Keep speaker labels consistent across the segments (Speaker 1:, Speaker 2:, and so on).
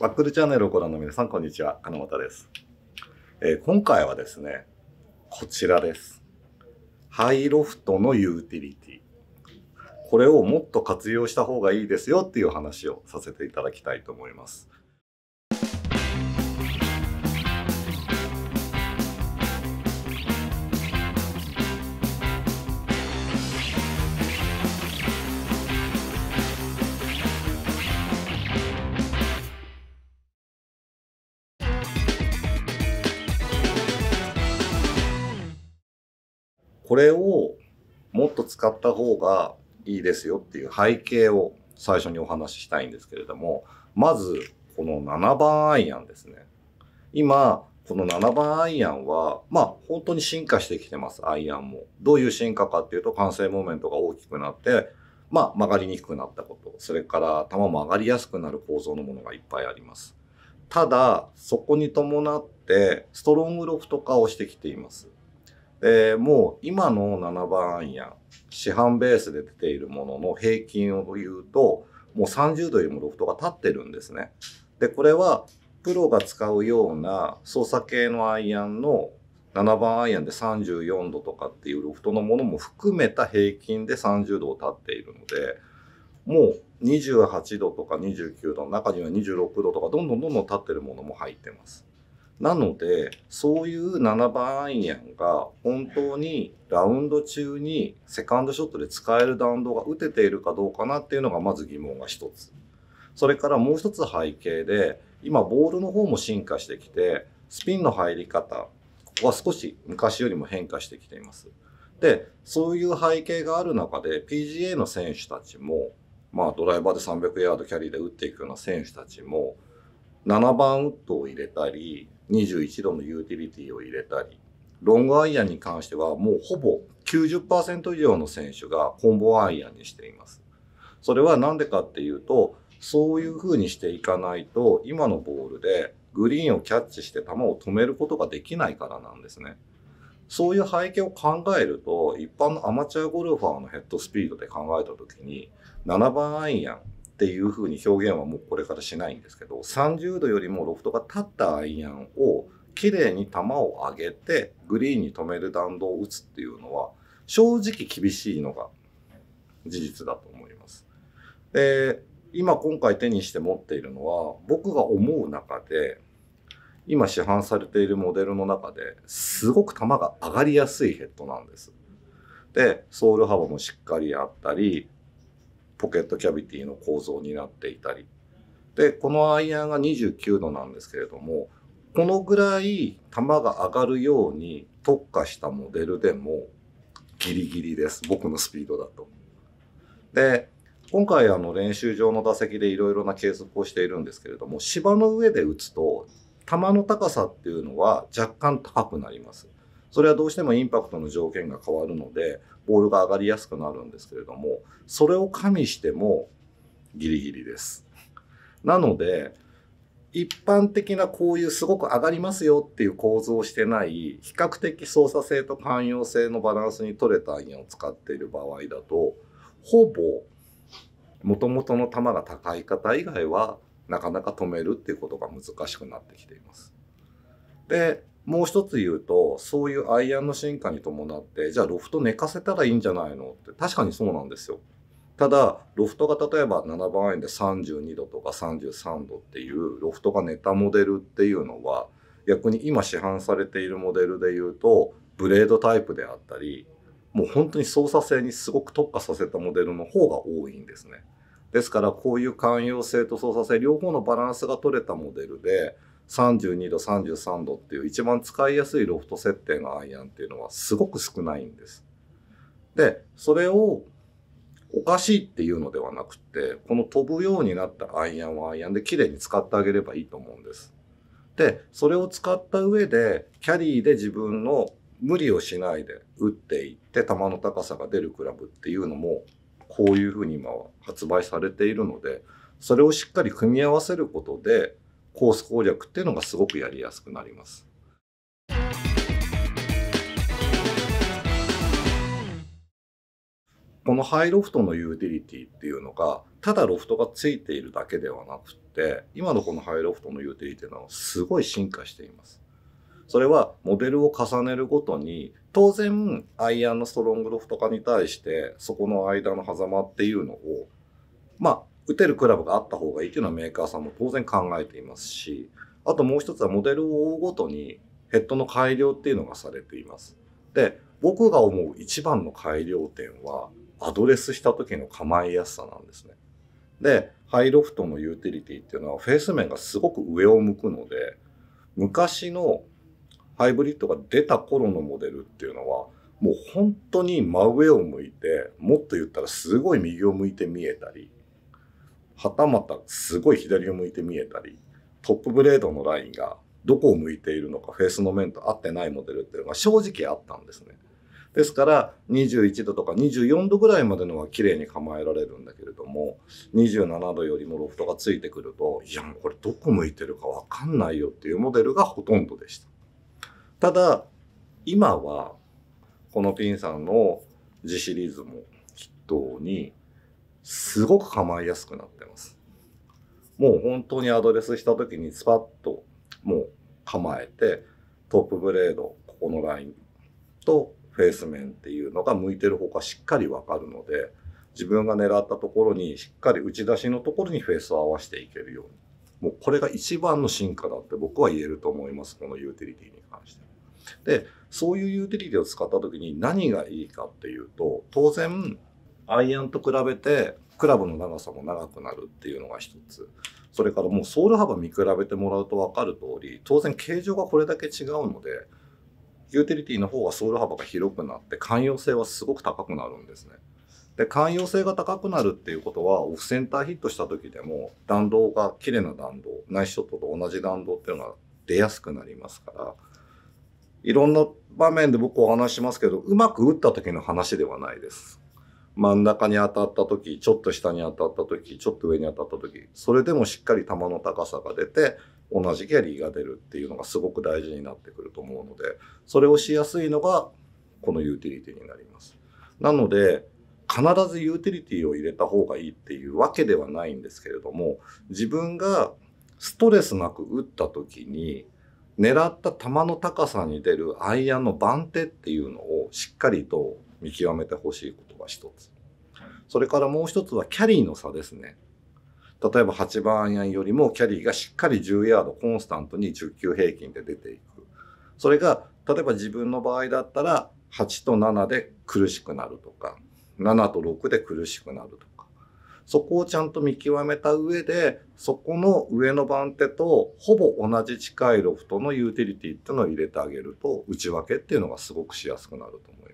Speaker 1: ワックルチャンネルをご覧の皆さん、こんにちは。金本です、えー、今回はですね、こちらです。ハイロフトのユーティリティ。これをもっと活用した方がいいですよっていう話をさせていただきたいと思います。これをもっと使った方がいいですよっていう背景を最初にお話ししたいんですけれども、まず、この7番アイアンですね。今、この7番アイアンは、まあ本当に進化してきてます、アイアンも。どういう進化かっていうと、完成モーメントが大きくなって、まあ曲がりにくくなったこと、それから球も上がりやすくなる構造のものがいっぱいあります。ただ、そこに伴って、ストロングロフト化をしてきています。でもう今の7番アイアン市販ベースで出ているものの平均を言うともう30度よりもロフトが立ってるんですね。でこれはプロが使うような操作系のアイアンの7番アイアンで34度とかっていうロフトのものも含めた平均で30度を立っているのでもう28度とか29度中には26度とかどんどんどんどん立ってるものも入ってます。なので、そういう7番アイアンが本当にラウンド中にセカンドショットで使える弾道が打てているかどうかなっていうのがまず疑問が一つ。それからもう一つ背景で、今ボールの方も進化してきて、スピンの入り方、ここは少し昔よりも変化してきています。で、そういう背景がある中で PGA の選手たちも、まあドライバーで300ヤードキャリーで打っていくような選手たちも、7番ウッドを入れたり、21度のユーティリティを入れたり、ロングアイアンに関してはもうほぼ90%以上の選手がコンボアイアンにしています。それは何でかっていうと、そういう風にしていかないと、今のボールでグリーンをキャッチして球を止めることができないからなんですね。そういう背景を考えると、一般のアマチュアゴルファーのヘッドスピードで考えたときに、7番アイアン、っていうふうに表現はもうこれからしないんですけど30度よりもロフトが立ったアイアンをきれいに球を上げてグリーンに止める弾道を打つっていうのは正直厳しいのが事実だと思います。で今今回手にして持っているのは僕が思う中で今市販されているモデルの中ですごく球が上がりやすいヘッドなんです。でソール幅もしっかりあったりポケットキャビティの構造になっていたりでこのアイアンが29度なんですけれどもこのぐらい球が上がるように特化したモデルでもギリギリです僕のスピードだと。で今回あの練習場の打席でいろいろな計測をしているんですけれども芝の上で打つと球の高さっていうのは若干高くなります。それはどうしてもインパクトの条件が変わるのでボールが上がりやすくなるんですけれどもそれを加味してもギリギリです。なので一般的なこういうすごく上がりますよっていう構造をしてない比較的操作性と寛容性のバランスに取れたアイアンを使っている場合だとほぼもともとの球が高い方以外はなかなか止めるっていうことが難しくなってきています。でもう一つ言うと、そういうアイアンの進化に伴って、じゃあロフト寝かせたらいいんじゃないのって、確かにそうなんですよ。ただ、ロフトが例えば7番アイアンで32度とか33度っていうロフトが寝たモデルっていうのは、逆に今市販されているモデルで言うと、ブレードタイプであったり、もう本当に操作性にすごく特化させたモデルの方が多いんですね。ですからこういう寛容性と操作性両方のバランスが取れたモデルで32度33度っていう一番使いやすいロフト設定のアイアンっていうのはすごく少ないんです。でそれをおかしいっていうのではなくてこの飛ぶようになったアイアンはアイアンで綺麗に使ってあげればいいと思うんです。でそれを使った上でキャリーで自分の無理をしないで打っていって球の高さが出るクラブっていうのもこういうふうに今は発売されているのでそれをしっかり組み合わせることでコース攻略っていうのがすごくやりやすくなります。このハイロフトのユーティリティっていうのがただロフトがついているだけではなくて今のこのハイロフトのユーティリティのはすごい進化しています。それはモデルを重ねるごとに当然アイアンのストロングロフト化に対してそこの間の狭間っていうのをまあ打てるクラブがあった方がいいというのはメーカーさんも当然考えていますし、あともう一つはモデルを追うごとにヘッドの改良っていうのがされています。で、僕が思う一番の改良点は、アドレスした時の構えやすさなんですね。で、ハイロフトのユーティリティっていうのはフェース面がすごく上を向くので、昔のハイブリッドが出た頃のモデルっていうのは、もう本当に真上を向いて、もっと言ったらすごい右を向いて見えたり、はたまたすごい左を向いて見えたり、トップブレードのラインがどこを向いているのか、フェースの面と合ってないモデルっていうのが正直あったんですね。ですから21度とか24度ぐらいまでのは綺麗に構えられるんだけれども27度よりもロフトがついてくるといやもうこれどこ向いてるかわかんないよっていうモデルがほとんどでしたただ今はこのピンさんの G シリーズも筆頭にすごく構えやすくなってます。もう本当にアドレスした時にスパッともう構えてトップブレードここのラインとフェース面っていうのが向いてる方がしっかり分かるので自分が狙ったところにしっかり打ち出しのところにフェースを合わせていけるようにもうこれが一番の進化だって僕は言えると思いますこのユーティリティに関して。でそういうユーティリティを使った時に何がいいかっていうと当然アイアンと比べてクラブの長さも長くなるっていうのが一つそれからもうソール幅見比べてもらうと分かる通り当然形状がこれだけ違うのでユーティリティの方がソール幅が広くなって寛容性はすごく高くなるんですね。で寛容性が高くなるっていうことはオフセンターヒットした時でも弾道が綺麗な弾道ナイスショットと同じ弾道っていうのは出やすくなりますからいろんな場面で僕お話しますけどうまく打った時の話ではないです真ん中に当たった時、ちょっと下に当たった時、ちょっと上に当たった時、それでもしっかり球の高さが出て、同じキャリーが出るっていうのがすごく大事になってくると思うので、それをしやすいのが、このユーティリティになります。なので、必ずユーティリティを入れた方がいいっていうわけではないんですけれども、自分がストレスなく打った時に、狙った球の高さに出るアイアンの番手っていうのをしっかりと見極めてほしいことが一つ。それからもう一つはキャリーの差ですね。例えば8番アイアンよりもキャリーがしっかり10ヤードコンスタントに10球平均で出ていく。それが、例えば自分の場合だったら8と7で苦しくなるとか、7と6で苦しくなるとか。そこをちゃんと見極めた上で、そこの上の番手とほぼ同じ近いロフトのユーティリティっていうのを入れてあげると、内訳っていうのがすごくしやすくなると思います。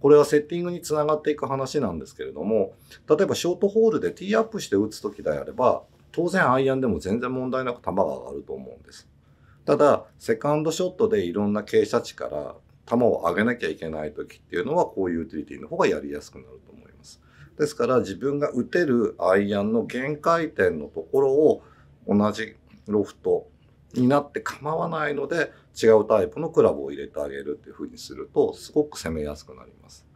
Speaker 1: これはセッティングにつながっていく話なんですけれども例えばショートホールでティーアップして打つ時であれば当然アイアンでも全然問題なく球が上がると思うんです。ただセカンドショットでいろんな傾斜地から球を上げなきゃいけない時っていうのはこういうユーティリティの方がやりやすくなると思います。ですから自分が打てるアイアンの限界点のところを同じロフトになって構わないので違うタイプのクラブを入れてあげるっていうふうにするとすごく攻めやすくなります。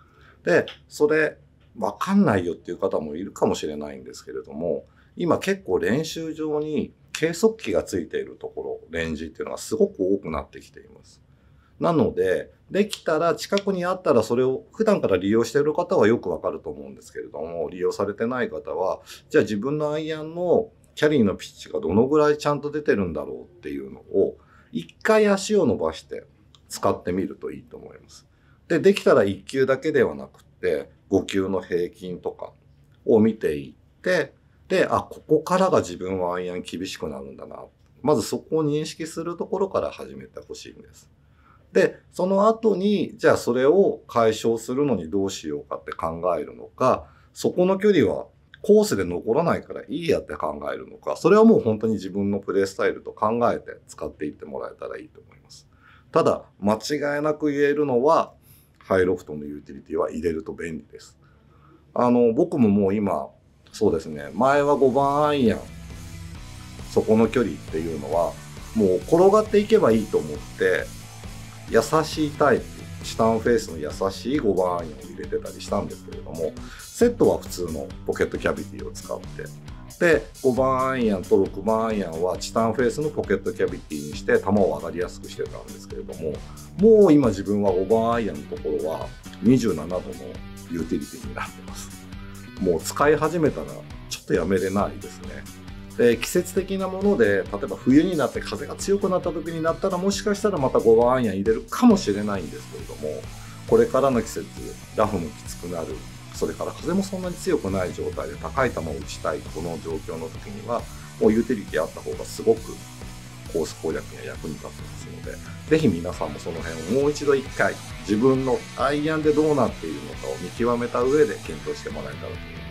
Speaker 1: でそれ分かんないよっていう方もいるかもしれないんですけれども今結構練習場に計測器がついているところレンジっていうのがすごく多くなってきています。なのでできたら近くにあったらそれを普段から利用している方はよくわかると思うんですけれども利用されてない方はじゃあ自分のアイアンのキャリーのピッチがどのぐらいちゃんと出てるんだろうっていうのを、一回足を伸ばして使ってみるといいと思います。で、できたら1球だけではなくて、5球の平均とかを見ていって、で、あ、ここからが自分はアイアン厳しくなるんだな。まずそこを認識するところから始めてほしいんです。で、その後に、じゃあそれを解消するのにどうしようかって考えるのか、そこの距離はコースで残らないからいいやって考えるのか、それはもう本当に自分のプレースタイルと考えて使っていってもらえたらいいと思います。ただ、間違いなく言えるのは、ハイロフトのユーティリティは入れると便利です。あの、僕ももう今、そうですね、前は5番アイアン、そこの距離っていうのは、もう転がっていけばいいと思って、優しいタイプチタンフェイスの優しい5番アイアンを入れてたりしたんですけれどもセットは普通のポケットキャビティを使ってで5番アイアンと6番アイアンはチタンフェイスのポケットキャビティにして球を上がりやすくしてたんですけれどももう今自分は5番アイアンのところは27度のユーティリティになってますもう使い始めたらちょっとやめれないですねえー、季節的なもので例えば冬になって風が強くなった時になったらもしかしたらまた5番アイアン入れるかもしれないんですけれどもこれからの季節ラフもきつくなるそれから風もそんなに強くない状態で高い球を打ちたいこの状況の時にはもうユーティリティあった方がすごくコース攻略には役に立つんですのでぜひ皆さんもその辺をもう一度1回自分のアイアンでどうなっているのかを見極めた上で検討してもらえたらと思います。